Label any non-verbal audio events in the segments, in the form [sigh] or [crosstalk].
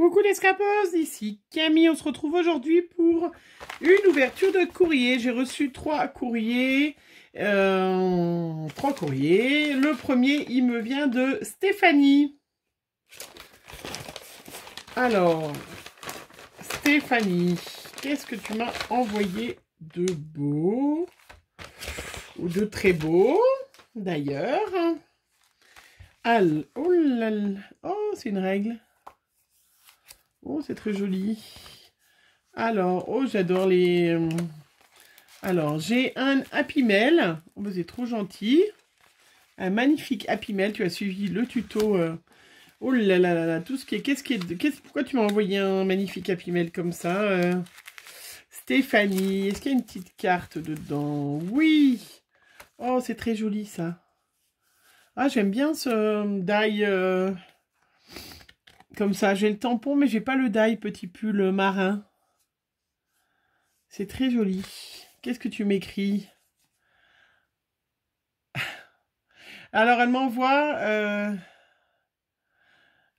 Coucou les ici Camille, on se retrouve aujourd'hui pour une ouverture de courrier. J'ai reçu trois courriers, euh, trois courriers. Le premier, il me vient de Stéphanie. Alors, Stéphanie, qu'est-ce que tu m'as envoyé de beau ou de très beau d'ailleurs oh, oh, c'est une règle. Oh, c'est très joli. Alors, oh, j'adore les... Euh, alors, j'ai un Happy Mail. Vous oh, êtes bah, trop gentil. Un magnifique Happy Mail. Tu as suivi le tuto. Euh, oh là là là là, tout ce qui est... Qu'est-ce qui est... Pourquoi tu m'as envoyé un magnifique Happy Mail comme ça euh? Stéphanie, est-ce qu'il y a une petite carte dedans Oui Oh, c'est très joli ça. Ah, j'aime bien ce die... Comme ça, j'ai le tampon, mais j'ai pas le die, petit pull marin. C'est très joli. Qu'est-ce que tu m'écris Alors, elle m'envoie... Euh,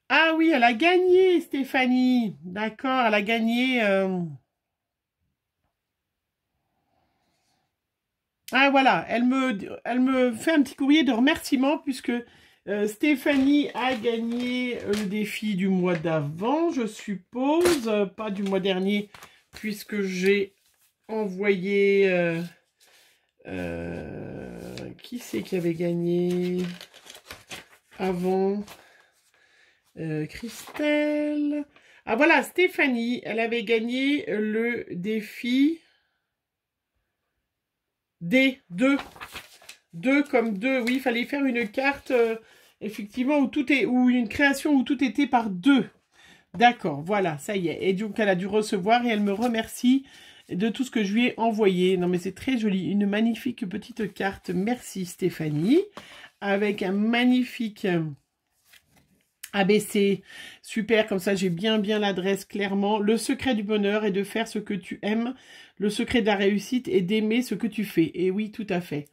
ah oui, elle a gagné, Stéphanie. D'accord, elle a gagné... Euh, ah voilà, elle me, elle me fait un petit courrier de remerciement puisque euh, Stéphanie a gagné euh, le défi du mois d'avant, je suppose. Euh, pas du mois dernier, puisque j'ai envoyé... qui c'est qui avait gagné avant Christelle Ah voilà, Stéphanie, elle avait gagné le défi D2. Deux comme deux. Oui, il fallait faire une carte, euh, effectivement, où tout est, ou une création où tout était par deux. D'accord, voilà, ça y est. Et donc, elle a dû recevoir et elle me remercie de tout ce que je lui ai envoyé. Non, mais c'est très joli. Une magnifique petite carte. Merci, Stéphanie. Avec un magnifique euh, ABC. Super, comme ça, j'ai bien, bien l'adresse, clairement. Le secret du bonheur est de faire ce que tu aimes. Le secret de la réussite est d'aimer ce que tu fais. Et oui, tout à fait.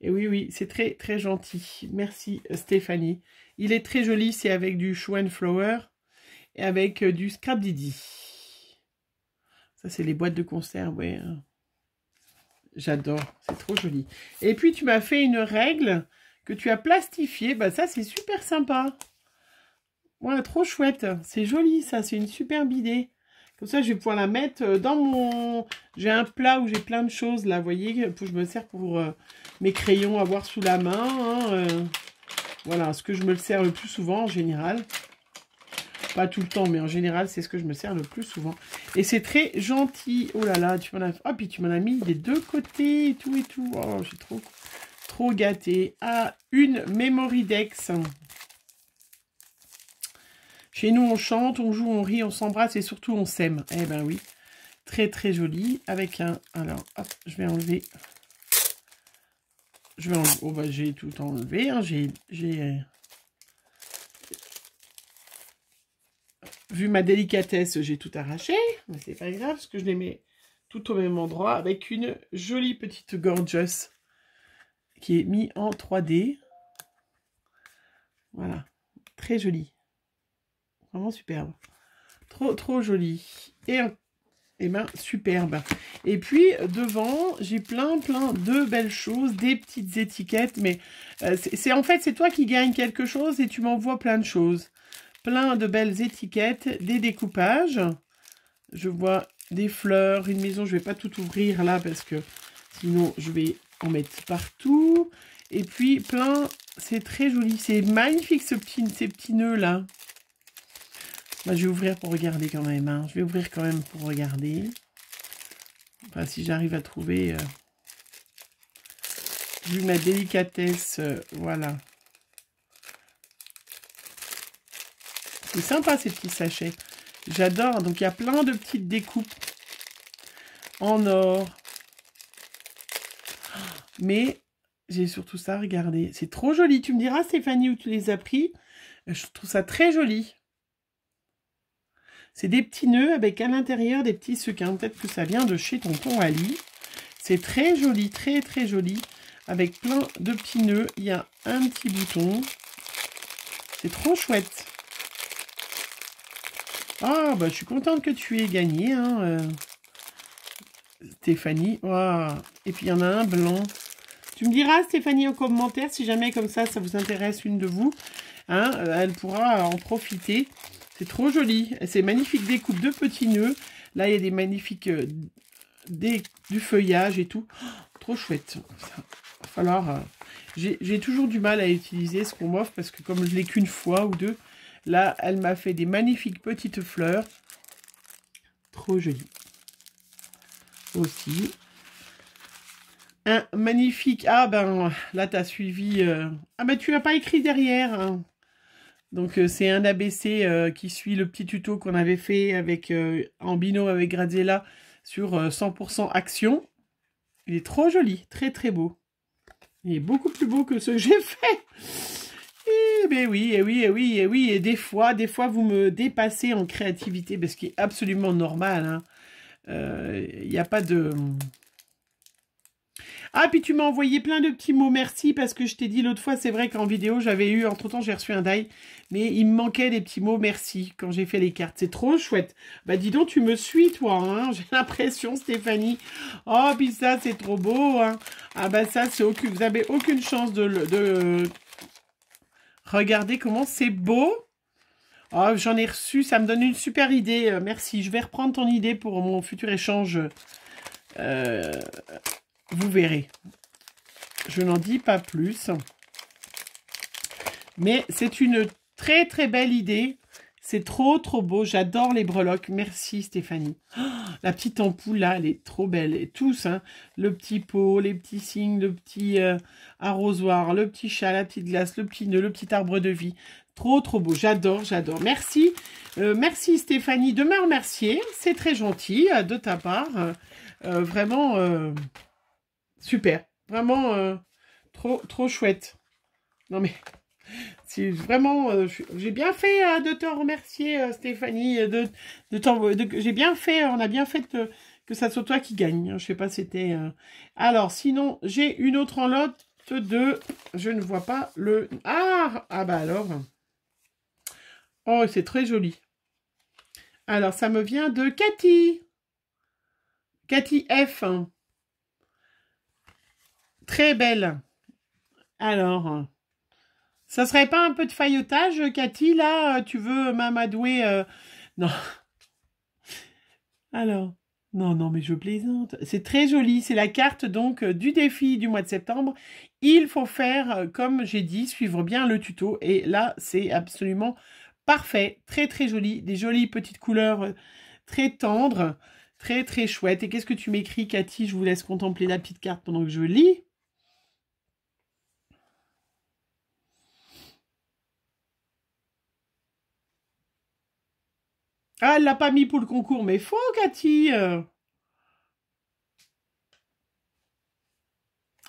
Et oui, oui, c'est très, très gentil. Merci, Stéphanie. Il est très joli, c'est avec du Flower, et avec euh, du Scrap Didi. Ça, c'est les boîtes de conserve, ouais. Hein. J'adore, c'est trop joli. Et puis, tu m'as fait une règle que tu as plastifiée. Bah, ça, c'est super sympa. Ouais, trop chouette. C'est joli, ça, c'est une superbe idée. Comme ça, je vais pouvoir la mettre euh, dans mon... J'ai un plat où j'ai plein de choses, là, vous voyez, où je me sers pour euh, mes crayons à voir sous la main. Hein, euh. voilà, ce que je me le sers le plus souvent, en général. Pas tout le temps, mais en général, c'est ce que je me sers le plus souvent. Et c'est très gentil. Oh là là, tu m'en as... Oh, puis tu m'en as mis des deux côtés et tout et tout. Oh, j'ai trop, trop gâté. Ah, une Memory Dex. Chez nous, on chante, on joue, on rit, on s'embrasse et surtout, on s'aime. Eh ben oui, très très joli. Avec un... Alors, hop, je vais enlever... Je vais enlever... Oh bah, j'ai tout enlevé. Hein. J'ai... Euh, vu ma délicatesse, j'ai tout arraché. Mais c'est pas grave, parce que je les mets tout au même endroit avec une jolie petite gorgeuse qui est mise en 3D. Voilà, très jolie. Vraiment superbe. Trop, trop joli. Et et eh ben, superbe. Et puis, devant, j'ai plein, plein de belles choses, des petites étiquettes, mais euh, c'est en fait, c'est toi qui gagne quelque chose et tu m'envoies plein de choses. Plein de belles étiquettes, des découpages. Je vois des fleurs, une maison, je vais pas tout ouvrir là parce que sinon, je vais en mettre partout. Et puis, plein, c'est très joli, c'est magnifique ce petit, ces petits nœuds là. Moi, ben, je vais ouvrir pour regarder quand même. Hein. Je vais ouvrir quand même pour regarder. Enfin, si j'arrive à trouver... Euh, vu ma délicatesse, euh, voilà. C'est sympa ces petits sachets. J'adore. Donc, il y a plein de petites découpes en or. Mais j'ai surtout ça, regardez. C'est trop joli. Tu me diras, Stéphanie, où tu les as pris. Je trouve ça très joli. C'est des petits nœuds avec à l'intérieur des petits sequins. Peut-être que ça vient de chez Tonton Ali. C'est très joli, très très joli. Avec plein de petits nœuds. Il y a un petit bouton. C'est trop chouette. Ah, bah, je suis contente que tu aies gagné, hein, euh, Stéphanie. Et puis, il y en a un blanc. Tu me diras, Stéphanie, en commentaire, si jamais comme ça, ça vous intéresse une de vous. Hein, euh, elle pourra en profiter. C'est trop joli. C'est magnifique découpe de petits nœuds. Là, il y a des magnifiques euh, des, du feuillage et tout. Oh, trop chouette. Ça falloir... Euh, j'ai toujours du mal à utiliser ce qu'on m'offre parce que comme je l'ai qu'une fois ou deux, là, elle m'a fait des magnifiques petites fleurs. Trop joli. Aussi. Un magnifique... Ah ben, là, t'as suivi... Euh, ah ben, tu n'as pas écrit derrière. Hein. Donc euh, c'est un ABC euh, qui suit le petit tuto qu'on avait fait avec, euh, en bino avec Graziella sur 100% action. Il est trop joli, très très beau. Il est beaucoup plus beau que ce que [laughs] j'ai fait. Eh bien oui, et eh oui, et eh oui, et eh oui. Et des fois, des fois, vous me dépassez en créativité, parce qui est absolument normal. Hein. Il n'y a pas de... Ah, puis tu m'as envoyé plein de petits mots merci parce que je t'ai dit l'autre fois, c'est vrai qu'en vidéo, j'avais eu, entre-temps, j'ai reçu un die, mais il me manquait des petits mots merci quand j'ai fait les cartes. C'est trop chouette. Bah, dis donc, tu me suis, toi, hein, [laughs] j'ai l'impression, Stéphanie. Oh, puis ça, c'est trop beau, hein Ah, bah, ça, c'est aucune, vous n'avez aucune chance de, de... Regardez comment c'est beau. Oh, j'en ai reçu, ça me donne une super idée. Euh, merci, je vais reprendre ton idée pour mon futur échange. Euh vous verrez. Je n'en dis pas plus. Mais c'est une très très belle idée. C'est trop trop beau. J'adore les breloques. Merci Stéphanie. Oh, la petite ampoule là, elle est trop belle. Et tous, hein, le petit pot, les petits signes, le petit euh, arrosoir, le petit chat, la petite glace, le petit nœud, le petit arbre de vie. Trop trop beau. J'adore, j'adore. Merci. Euh, merci Stéphanie de me remercier. C'est très gentil euh, de ta part. vraiment super. Vraiment euh, trop, trop chouette. Non mais, c'est vraiment, euh, j'ai bien fait euh, de te remercier Stéphanie, de, de, j'ai bien fait, on a bien fait que ça soit toi qui gagne. Hein. Je sais pas, c'était. Alors sinon, j'ai une autre en lot de, je ne vois pas le. Ah, ah bah alors. Oh, c'est très joli. Alors, ça me vient de Cathy. Cathy F. Hein. Très belle. Alors, ça serait pas un peu de faillotage, Cathy, là euh, Tu veux m'amadouer euh, Non. Alors, non, non, mais je plaisante. C'est très joli. C'est la carte, donc, euh, du défi du mois de septembre. Il faut faire, comme j'ai dit, suivre bien le tuto. Et là, c'est absolument parfait. Très, très joli. Des jolies petites couleurs très tendres. Très, très chouettes. Et qu'est-ce que tu m'écris, Cathy Je vous laisse contempler la petite carte pendant que je lis. Ah, elle l'a pas mis pour le concours, mais faux, Cathy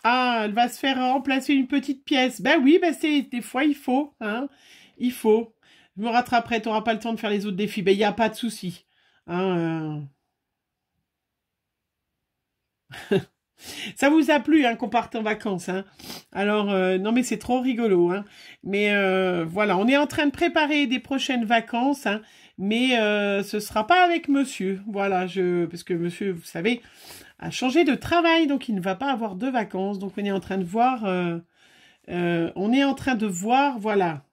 Ah, elle va se faire remplacer une petite pièce. Ben oui, ben c'est des fois il faut, hein. Il faut. Je me rattraperai, n'auras pas le temps de faire les autres défis. Ben il n'y a pas de souci. Hein, euh. [laughs] Ça vous a plu hein, qu'on parte en vacances. Hein Alors, euh, non mais c'est trop rigolo. Hein mais euh, voilà, on est en train de préparer des prochaines vacances. Hein mais ce euh, ce sera pas avec monsieur. Voilà, je parce que monsieur, vous savez, a changé de travail, donc il ne va pas avoir de vacances. Donc on est en train de voir, euh, euh, on est en train de voir, voilà.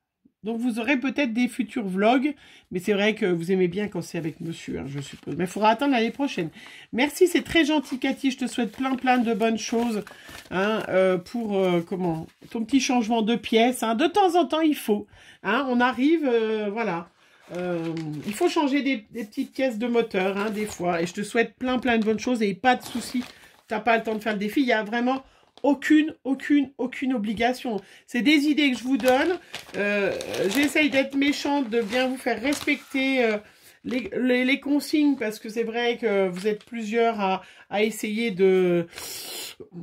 Donc vous aurez peut-être des futurs vlogs, mais c'est vrai que vous aimez bien quand c'est avec monsieur, hein, je suppose. Mais il faudra attendre l'année prochaine. Merci, c'est très gentil, Cathy. Je te souhaite plein, plein de bonnes choses hein, pour comment ton petit changement de pièce. Hein. De temps en temps, il faut. on arrive, voilà. Euh, il faut changer des, des, petites pièces de moteur, hein, des fois. Et je te souhaite plein, plein de bonnes choses et pas de soucis. T'as pas le temps de faire le défi. Il y a vraiment aucune, aucune, aucune obligation. C'est des idées que je vous donne. Euh, J'essaye d'être méchante, de bien vous faire respecter euh, les, les, consignes, parce que c'est vrai que vous êtes plusieurs à, à essayer de...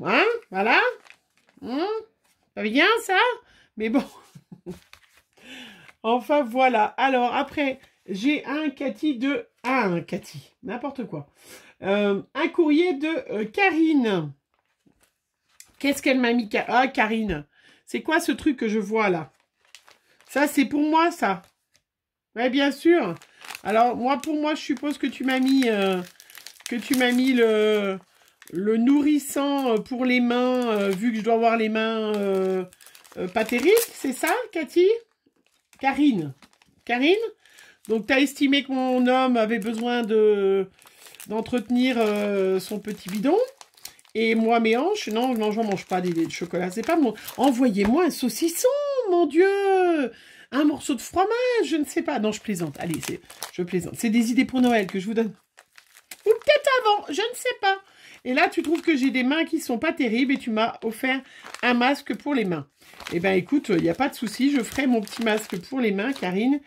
Hein Voilà Hein Pas bien, ça Mais bon... Enfin, voilà. Alors, après, j'ai un Cathy de... Ah, un Cathy, n'importe quoi. Euh, un courrier de euh, Karine. Qu'est-ce qu'elle m'a mis Ah, Karine. C'est quoi ce truc que je vois, là Ça, c'est pour moi, ça. Oui, bien sûr. Alors, moi, pour moi, je suppose que tu m'as mis... Euh, que tu m'as mis le... Le nourrissant pour les mains, vu que je dois avoir les mains pas terribles, c'est ça, Cathy Karine. Karine Donc, tu as estimé que mon homme avait besoin de d'entretenir euh, son petit bidon. Et moi, mes hanches, non, non, je mange pas des, de chocolats. C'est pas mon... Envoyez-moi un saucisson, mon Dieu Un morceau de fromage, je ne sais pas. Non, je plaisante. Allez, je plaisante. C'est des idées pour Noël que je vous donne. Ou peut-être avant, je ne sais pas. Et là, tu trouves que j'ai des mains qui sont pas terribles et tu m'as offert un masque pour les mains. Eh bien, écoute, il n'y a pas de souci. Je ferai mon petit masque pour les mains, Karine.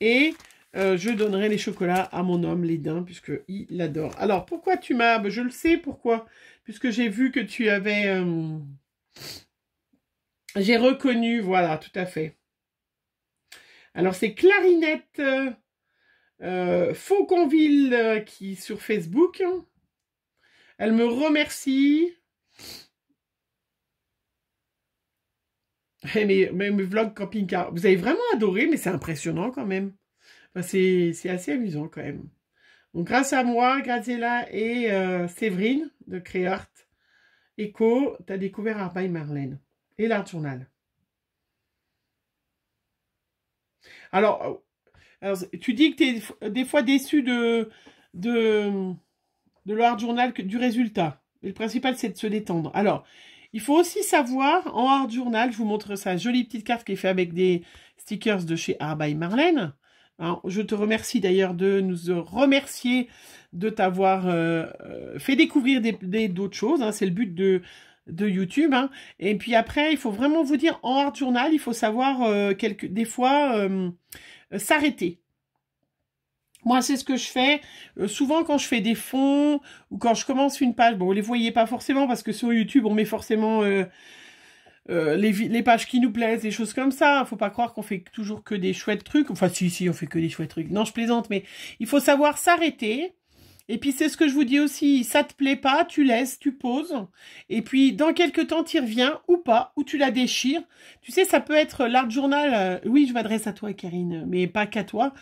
Et euh, je donnerai les chocolats à mon homme, les dins, puisque il adore. Alors, pourquoi tu m'as... Ben, je le sais pourquoi. Puisque j'ai vu que tu avais... Euh, j'ai reconnu, voilà, tout à fait. Alors, c'est Clarinette... Euh, Fauconville qui sur Facebook. Elle me remercie. Eh, mais mes, vlogs camping-car. Vous avez vraiment adoré, mais c'est impressionnant quand même. c'est assez amusant quand même. Donc, grâce à moi, Graziella et euh, Séverine de Créart Eco, tu as découvert Arbaï Marlène et l'art journal. Alors, euh, alors, tu dis que tu es des fois déçu de, de, de l'art journal que du résultat. le principal, c'est de se détendre. Alors, il faut aussi savoir, en art journal, je vous montre sa jolie petite carte qui est faite avec des stickers de chez Arby Marlène. je te remercie d'ailleurs de nous remercier de t'avoir euh, euh, fait découvrir d'autres des, choses. Hein. c'est le but de, de YouTube. Hein. Et puis après, il faut vraiment vous dire, en art journal, il faut savoir euh, des fois s'arrêter. Moi, c'est ce que je fais. Euh, souvent, quand je fais des fonds ou quand je commence une page, bon, vous les voyez pas forcément parce que sur YouTube, on met forcément euh, euh, les, les, pages qui nous plaisent, des choses comme ça. Faut pas croire qu'on fait toujours que des chouettes trucs. Enfin, si, si, on fait que des chouettes trucs. Non, je plaisante, mais il faut savoir s'arrêter et puis c'est ce que je vous dis aussi, ça te plaît pas, tu laisses, tu poses. Et puis dans quelques temps, tu y reviens ou pas, ou tu la déchires. Tu sais, ça peut être l'art journal. Euh, oui, je m'adresse à toi, Karine, mais pas qu'à toi.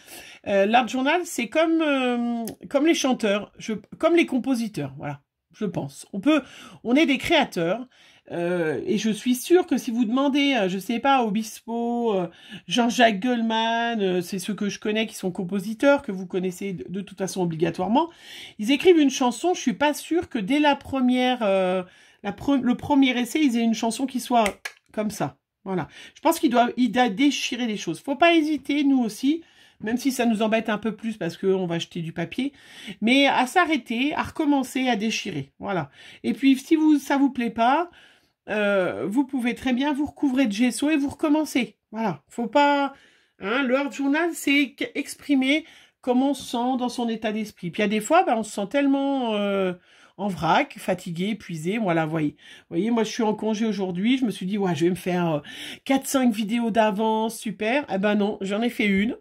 Euh, l'art journal, c'est comme euh, comme les chanteurs, comme les compositeurs. Voilà, je pense. On peut, on est des créateurs. Euh, et je suis sûre que si vous demandez, euh, je sais pas, Obispo, euh, Jean-Jacques Goldman, c'est ceux que je connais qui sont compositeurs, que vous connaissez de, toute façon obligatoirement, ils écrivent une chanson, je suis pas sûre que dès la première, le premier essai, ils aient une chanson qui soit comme ça. Voilà. Je pense qu'il doit il déchirer les choses. Faut pas hésiter, nous aussi, même si ça nous embête un peu plus parce qu'on va acheter du papier, mais à s'arrêter, à recommencer, à déchirer. Voilà. Et puis, si vous, ça vous plaît pas, euh, vous pouvez très bien vous recouvrer de gesso et vous recommencer. Voilà, faut pas... Hein, le hard journal, c'est exprimer comment on se sent dans son état d'esprit. Puis il y a des fois, ben, on se sent tellement... Euh, en vrac, fatigué, épuisé, voilà, voyez. voyez, moi je suis en congé aujourd'hui, je me suis dit, ouais, je vais me faire 4-5 euh, vidéos d'avance, super. Eh ben non, j'en ai fait une.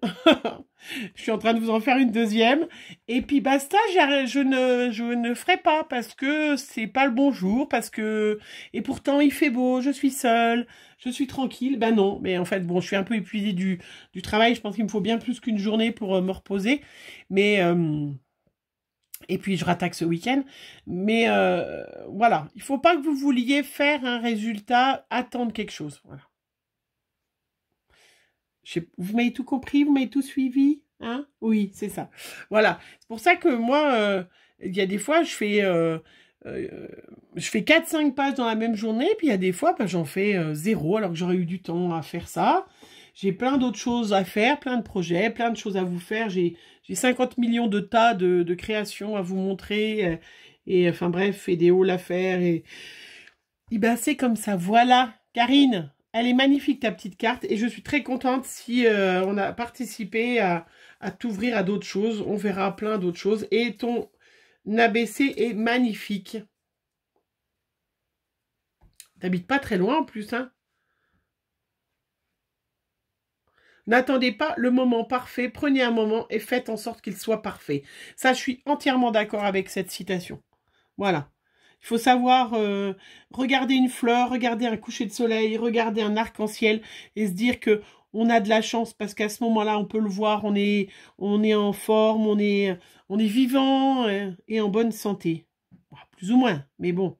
[laughs] je suis en train de vous en faire une deuxième. Et puis basta, je ne, je ne ferai pas parce que c'est pas le bon jour, parce que... Et pourtant, il fait beau, je suis seule, je suis tranquille. Ben non, mais en fait, bon, je suis un peu épuisée du, du travail. Je pense qu'il me faut bien plus qu'une journée pour euh, me reposer. Mais... Euh, et puis je rattaque ce week-end. Mais euh, voilà, il faut pas que vous vouliez faire un résultat, attendre quelque chose. Voilà. vous m'avez tout compris, vous m'avez tout suivi, hein Oui, c'est ça. Voilà, c'est pour ça que moi, euh, il y a des fois, je fais, euh, je fais 4-5 pages dans la même journée, puis il y a des fois, bah, j'en fais zéro alors que j'aurais eu du temps à faire ça. J'ai plein d'autres choses à faire, plein de projets, plein de choses à vous faire. J'ai 50 millions de tas de, créations à vous montrer. Euh, et, enfin bref, et des hauls à faire. Et, et eh ben c'est comme ça. Voilà, Karine, elle est magnifique ta petite carte. Et je suis très contente si euh, on a participé à, à t'ouvrir à d'autres choses. On verra plein d'autres choses. Et ton ABC est magnifique. T'habites pas très loin en plus, hein N'attendez pas le moment parfait, prenez un moment et faites en sorte qu'il soit parfait. Ça, je suis entièrement d'accord avec cette citation. Voilà. Il faut savoir euh, regarder une fleur, regarder un coucher de soleil, regarder un arc-en-ciel et se dire que on a de la chance parce qu'à ce moment-là, on peut le voir, on est, on est en forme, on est, on est vivant euh, et en bonne santé. plus ou moins, mais bon.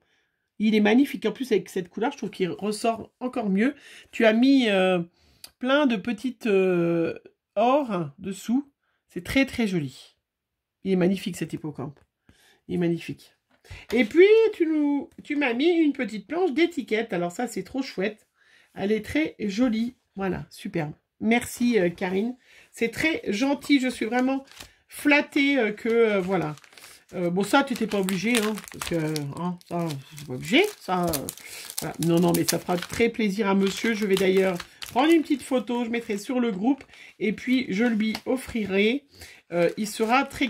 Il est magnifique. En plus, avec cette couleur, je trouve qu'il ressort encore mieux. Tu as mis euh, plein de petites euh, ors dessous. C'est très très joli. Il est magnifique cet hippocampe. Il est magnifique. Et puis, tu, nous, tu m'as mis une petite planche d'étiquette. Alors ça, c'est trop chouette. Elle est très jolie. Voilà, superbe. Merci euh, Karine. C'est très gentil. Je suis vraiment flattée euh, que, voilà. bon, ça, tu n'étais pas obligée, hein, parce que, hein, ça, ça, Non, non, mais ça fera très plaisir à monsieur. Je vais d'ailleurs prendre une petite photo, je mettrai sur le groupe et puis je lui offrirai. Euh, il sera très,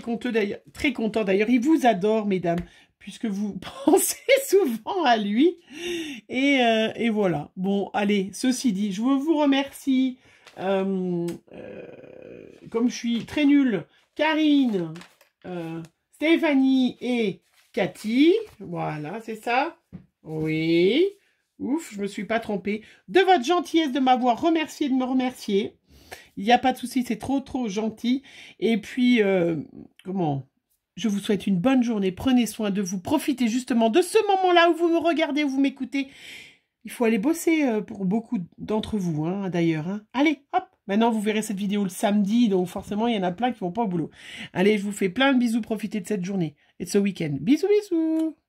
très content d'ailleurs. Il vous adore, mesdames, puisque vous [laughs] pensez souvent à lui. Euh, et, voilà. Bon, allez, ceci dit, je vous remercie. Euh, comme je suis très nulle, Karine, Stéphanie et Cathy. Voilà, c'est ça. Oui. Ouf, je me suis pas trompée. De votre gentillesse de m'avoir remercié, de me remercier. Il n'y a pas de souci, c'est trop, trop gentil. Et puis, euh, comment je vous souhaite une bonne journée. Prenez soin de vous. Profitez justement de ce moment-là où vous me regardez, où vous m'écoutez. Il faut aller bosser euh, pour beaucoup d'entre vous, hein, d'ailleurs. Hein. Allez, hop Maintenant, vous verrez cette vidéo le samedi, donc forcément, il y en a plein qui vont pas au boulot. Allez, je vous fais plein de bisous. Profitez de cette journée et de ce week-end. Bisous, bisous